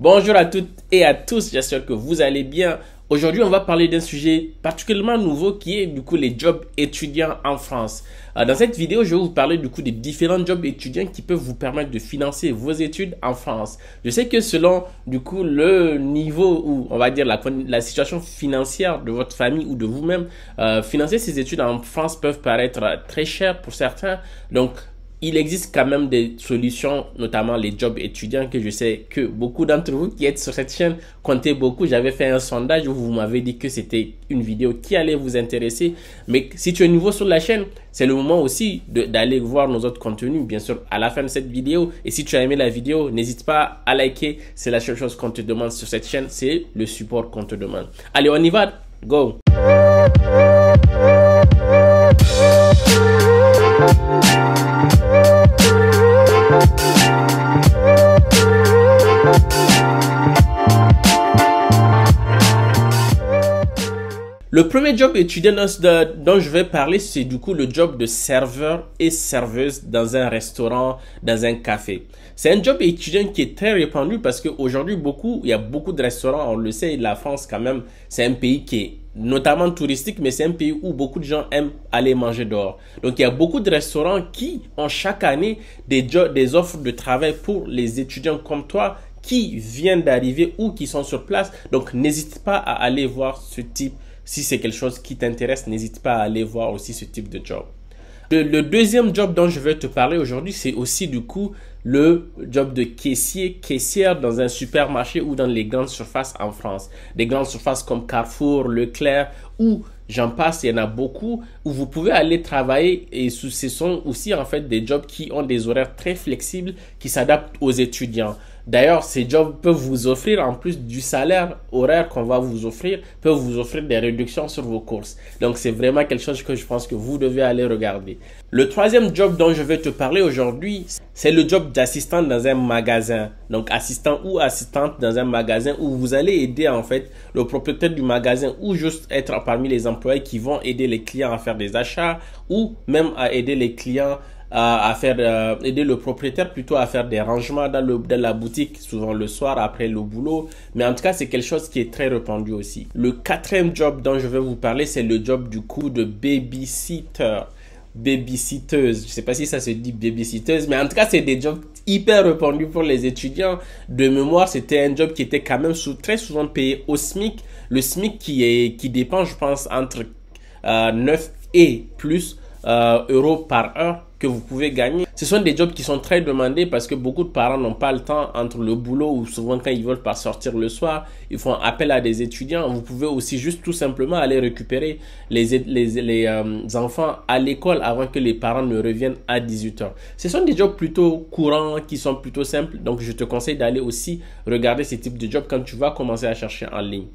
Bonjour à toutes et à tous, j'espère que vous allez bien. Aujourd'hui, on va parler d'un sujet particulièrement nouveau qui est du coup les jobs étudiants en France. Euh, dans cette vidéo, je vais vous parler du coup des différents jobs étudiants qui peuvent vous permettre de financer vos études en France. Je sais que selon du coup le niveau ou on va dire la, situation financière de votre famille ou de vous-même, euh, financer ces études en France peuvent paraître très cher pour certains. Donc il existe quand même des solutions, notamment les jobs étudiants que je sais que beaucoup d'entre vous qui êtes sur cette chaîne comptez beaucoup. J'avais fait un sondage où vous m'avez dit que c'était une vidéo qui allait vous intéresser. Mais si tu es nouveau sur la chaîne, c'est le moment aussi d'aller voir nos autres contenus, bien sûr, à la fin de cette vidéo. Et si tu as aimé la vidéo, n'hésite pas à liker. C'est la seule chose qu'on te demande sur cette chaîne, c'est le support qu'on te demande. Allez, on y va. Go. Le premier job étudiant dont je vais parler, c'est du coup le job de serveur et serveuse dans un restaurant, dans un café. C'est un job étudiant qui est très répandu parce qu'aujourd'hui, beaucoup, il y a beaucoup de restaurants, on le sait, la France quand même, c'est un pays qui est notamment touristique, mais c'est un pays où beaucoup de gens aiment aller manger dehors. Donc il y a beaucoup de restaurants qui ont chaque année des, offres de travail pour les étudiants comme toi qui viennent d'arriver ou qui sont sur place. Donc n'hésite pas à aller voir ce type si c'est quelque chose qui t'intéresse, n'hésite pas à aller voir aussi ce type de job. Le, deuxième job dont je vais te parler aujourd'hui, c'est aussi du coup le job de caissier, caissière dans un supermarché ou dans les grandes surfaces en France. Des grandes surfaces comme Carrefour, Leclerc ou j'en passe, il y en a beaucoup où vous pouvez aller travailler et ce sont aussi en fait des jobs qui ont des horaires très flexibles qui s'adaptent aux étudiants. D'ailleurs, ces jobs peuvent vous offrir, en plus du salaire horaire qu'on va vous offrir, peuvent vous offrir des réductions sur vos courses. Donc, c'est vraiment quelque chose que je pense que vous devez aller regarder. Le troisième job dont je vais te parler aujourd'hui, c'est le job d'assistant dans un magasin. Donc, assistant ou assistante dans un magasin où vous allez aider, en fait, le propriétaire du magasin ou juste être parmi les employés qui vont aider les clients à faire des achats ou même à aider les clients à, faire euh, aider le propriétaire plutôt à faire des rangements dans, le, dans la boutique, souvent le soir après le boulot. Mais en tout cas, c'est quelque chose qui est très répandu aussi. Le quatrième job dont je vais vous parler, c'est le job du coup de babysitter babysitteuse. Je sais pas si ça se dit babysitteuse, mais en tout cas, c'est des jobs hyper répandus pour les étudiants. De mémoire, c'était un job qui était quand même sous, très souvent payé au SMIC. Le SMIC qui, est, qui dépend, je pense, entre 9 euh, et plus euh, euros par heure que vous pouvez gagner. Ce sont des jobs qui sont très demandés parce que beaucoup de parents n'ont pas le temps entre le boulot ou souvent quand ils veulent pas sortir le soir, ils font appel à des étudiants. Vous pouvez aussi juste tout simplement aller récupérer les, les, euh, enfants à l'école avant que les parents ne reviennent à 18h. Ce sont des jobs plutôt courants qui sont plutôt simples. Donc je te conseille d'aller aussi regarder ces types de jobs quand tu vas commencer à chercher en ligne.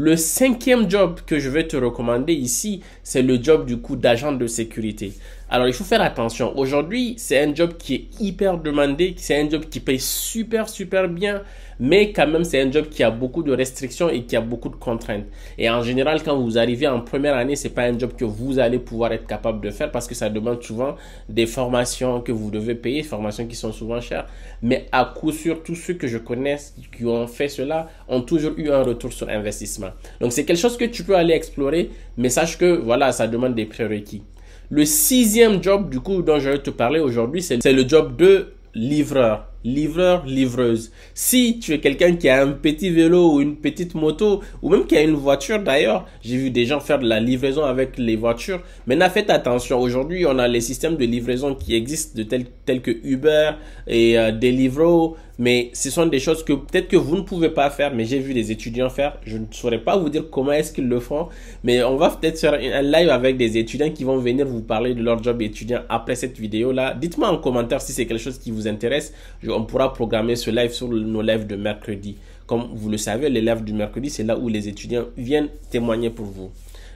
Le cinquième job que je vais te recommander ici, c'est le job du coup d'agent de sécurité. Alors il faut faire attention. Aujourd'hui, c'est un job qui est hyper demandé, c'est un job qui paye super super bien mais quand même c'est un job qui a beaucoup de restrictions et qui a beaucoup de contraintes. Et en général, quand vous arrivez en première année, c'est pas un job que vous allez pouvoir être capable de faire parce que ça demande souvent des formations que vous devez payer, formations qui sont souvent chères. Mais à coup sûr, tous ceux que je connais qui ont fait cela ont toujours eu un retour sur investissement. Donc c'est quelque chose que tu peux aller explorer, mais sache que voilà, ça demande des prérequis. Le sixième job du coup dont je vais te parler aujourd'hui, c'est le job de livreur livreur, livreuse. Si tu es quelqu'un qui a un petit vélo ou une petite moto, ou même qui a une voiture d'ailleurs, j'ai vu des gens faire de la livraison avec les voitures. mais Maintenant, faites attention. Aujourd'hui, on a les systèmes de livraison qui existent, de tels, tels que Uber et euh, Deliveroo. Mais ce sont des choses que peut-être que vous ne pouvez pas faire, mais j'ai vu des étudiants faire. Je ne saurais pas vous dire comment est-ce qu'ils le font, mais on va peut-être faire un live avec des étudiants qui vont venir vous parler de leur job étudiant après cette vidéo-là. Dites-moi en commentaire si c'est quelque chose qui vous intéresse on pourra programmer ce live sur nos lives de mercredi. Comme vous le savez, les lives du mercredi, c'est là où les étudiants viennent témoigner pour vous.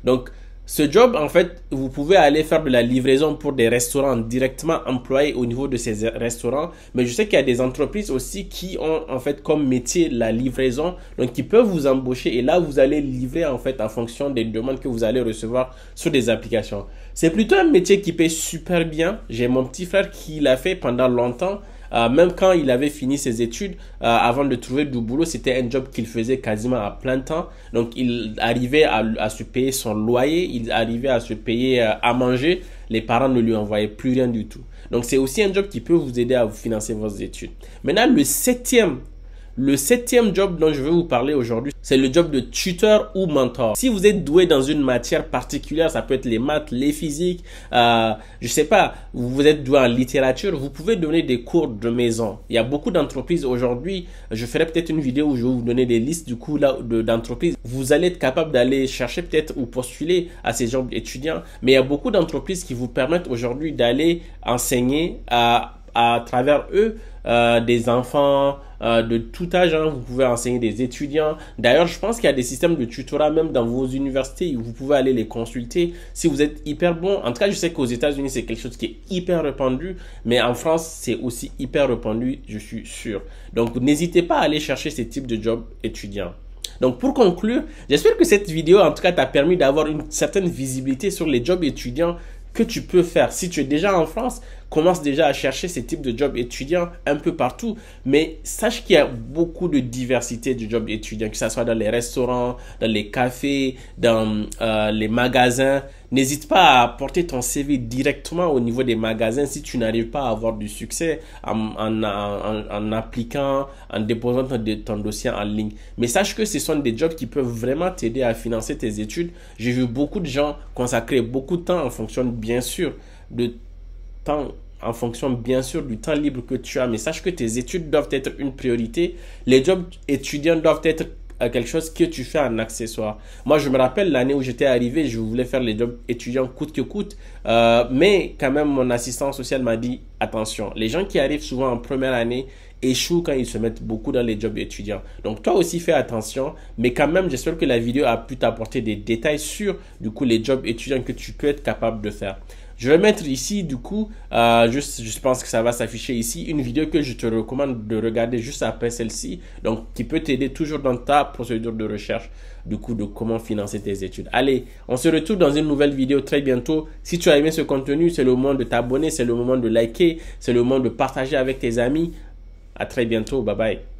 Donc, ce job, en fait, vous pouvez aller faire de la livraison pour des restaurants directement employés au niveau de ces restaurants. Mais je sais qu'il y a des entreprises aussi qui ont en fait comme métier la livraison, donc qui peuvent vous embaucher et là vous allez livrer en fait en fonction des demandes que vous allez recevoir sur des applications. C'est plutôt un métier qui paye super bien. J'ai mon petit frère qui l'a fait pendant longtemps. Euh, même quand il avait fini ses études, euh, avant de trouver du boulot, c'était un job qu'il faisait quasiment à plein temps. Donc, il arrivait à, se payer son loyer, il arrivait à se payer euh, à manger. Les parents ne lui envoyaient plus rien du tout. Donc, c'est aussi un job qui peut vous aider à vous financer vos études. Maintenant, le septième le septième job dont je vais vous parler aujourd'hui, c'est le job de tuteur ou mentor. Si vous êtes doué dans une matière particulière, ça peut être les maths, les physiques, je euh, je sais pas, vous êtes doué en littérature, vous pouvez donner des cours de maison. Il y a beaucoup d'entreprises aujourd'hui, je ferai peut-être une vidéo où je vais vous donner des listes du coup là d'entreprises. Vous allez être capable d'aller chercher peut-être ou postuler à ces jobs d'étudiants. mais il y a beaucoup d'entreprises qui vous permettent aujourd'hui d'aller enseigner à, travers eux euh, des enfants, euh, de tout âge. Hein, vous pouvez enseigner des étudiants. D'ailleurs, je pense qu'il y a des systèmes de tutorat même dans vos universités. Vous pouvez aller les consulter si vous êtes hyper bon. En tout cas, je sais qu'aux États-Unis, c'est quelque chose qui est hyper répandu, mais en France, c'est aussi hyper répandu, je suis sûr. Donc, n'hésitez pas à aller chercher ces types de jobs étudiants. Donc pour conclure, j'espère que cette vidéo en tout cas t'a permis d'avoir une certaine visibilité sur les jobs étudiants que tu peux faire. Si tu es déjà en France, commence déjà à chercher ces types de jobs étudiants un peu partout. Mais sache qu'il y a beaucoup de diversité de jobs étudiants, que ce soit dans les restaurants, dans les cafés, dans euh, les magasins. N'hésite pas à porter ton CV directement au niveau des magasins si tu n'arrives pas à avoir du succès en, appliquant, en déposant ton, dossier en ligne. Mais sache que ce sont des jobs qui peuvent vraiment t'aider à financer tes études. J'ai vu beaucoup de gens consacrer beaucoup de temps en fonction, bien sûr, de temps en fonction bien sûr du temps libre que tu as, mais sache que tes études doivent être une priorité, les jobs étudiants doivent être quelque chose que tu fais en accessoire. Moi, je me rappelle l'année où j'étais arrivé, je voulais faire les jobs étudiants coûte que coûte, euh, mais quand même, mon assistant social m'a dit attention, les gens qui arrivent souvent en première année échouent quand ils se mettent beaucoup dans les jobs étudiants. Donc, toi aussi, fais attention, mais quand même, j'espère que la vidéo a pu t'apporter des détails sur du coup les jobs étudiants que tu peux être capable de faire. Je vais mettre ici, du coup, euh, juste, je pense que ça va s'afficher ici, une vidéo que je te recommande de regarder juste après celle-ci, donc qui peut t'aider toujours dans ta procédure de recherche, du coup, de comment financer tes études. Allez, on se retrouve dans une nouvelle vidéo très bientôt. Si tu as aimé ce contenu, c'est le moment de t'abonner, c'est le moment de liker, c'est le moment de partager avec tes amis. À très bientôt, bye bye.